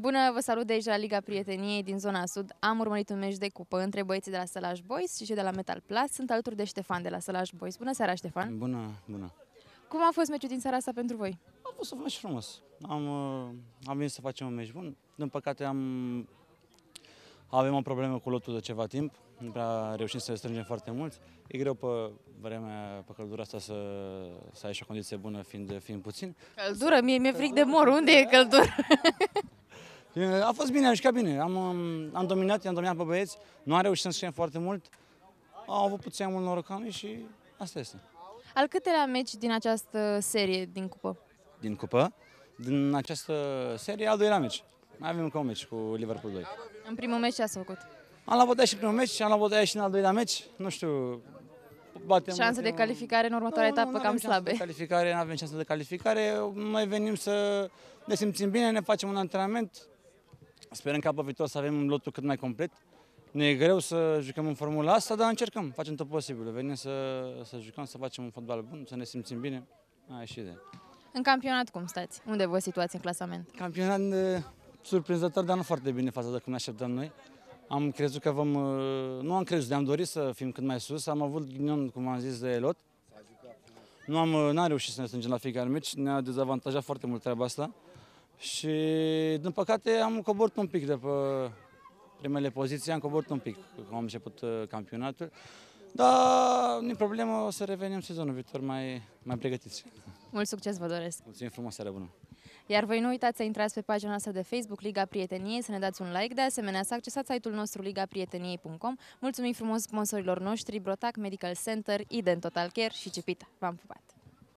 Bună, vă salut de aici la Liga Prieteniei din zona Sud. Am urmărit un meci de cupă între băieții de la Sălaș Boys și cei de la Metal Plus. Sunt alături de Ștefan de la Sălaș Boys. Bună seara, Ștefan! Bună, bună! Cum a fost meciul din seara asta pentru voi? A fost un meci frumos. Am, uh, am venit să facem un meci bun. Din păcate am, avem o problemă cu lotul de ceva timp. Nu prea reușim să strângem foarte mult. E greu pe vremea, pe căldura asta să, să ai și o condiție bună fiind, fiind puțin. Căldură? Mie mi-e frig de mor. Unde e căldură? A fost bine, am jucat bine. Am, am dominat, i-am dominat pe băieți. Nu am reușit să scriem foarte mult. Au avut puțin mult norocame și asta este. Al câtelea meci din această serie din cupă? Din cupă? Din această serie, al doilea meci. Mai avem încă un meci cu Liverpool 2. În primul meci ce ați făcut? Am la și primul meci, am la bătaie și în al doilea meci. Nu știu, batem... Șanse de calificare în următoarea nu, etapă nu, cam slabe. De calificare, nu avem șanse de calificare. Noi venim să ne simțim bine, ne facem un antrenament, Sperăm că pe viitor să avem lotul cât mai complet. Ne e greu să jucăm în formula asta, dar încercăm, facem tot posibilul. Venim să, să jucăm, să facem un fotbal bun, să ne simțim bine. Aia și de. În campionat cum stați? Unde vă situați în clasament? Campionat surprinzător, dar nu foarte bine față de cum ne așteptăm noi. Am crezut că vom... Nu am crezut, ne-am dorit să fim cât mai sus. Am avut ghinion, cum am zis, de lot. Nu am, n-am reușit să ne strângem la fiecare meci. Ne-a dezavantajat foarte mult treaba asta. Și, din păcate, am coborât un pic de pe primele poziții, am coborât un pic când am început uh, campionatul. Dar, nu problemă, o să revenim sezonul viitor mai, mai pregătiți. Mult succes vă doresc! Mulțumim frumos, seara bună! Iar voi nu uitați să intrați pe pagina noastră de Facebook Liga Prieteniei, să ne dați un like, de asemenea să accesați site-ul nostru ligaprieteniei.com. Mulțumim frumos sponsorilor noștri, Brotac Medical Center, Iden Total Care și Cepita. V-am pupat!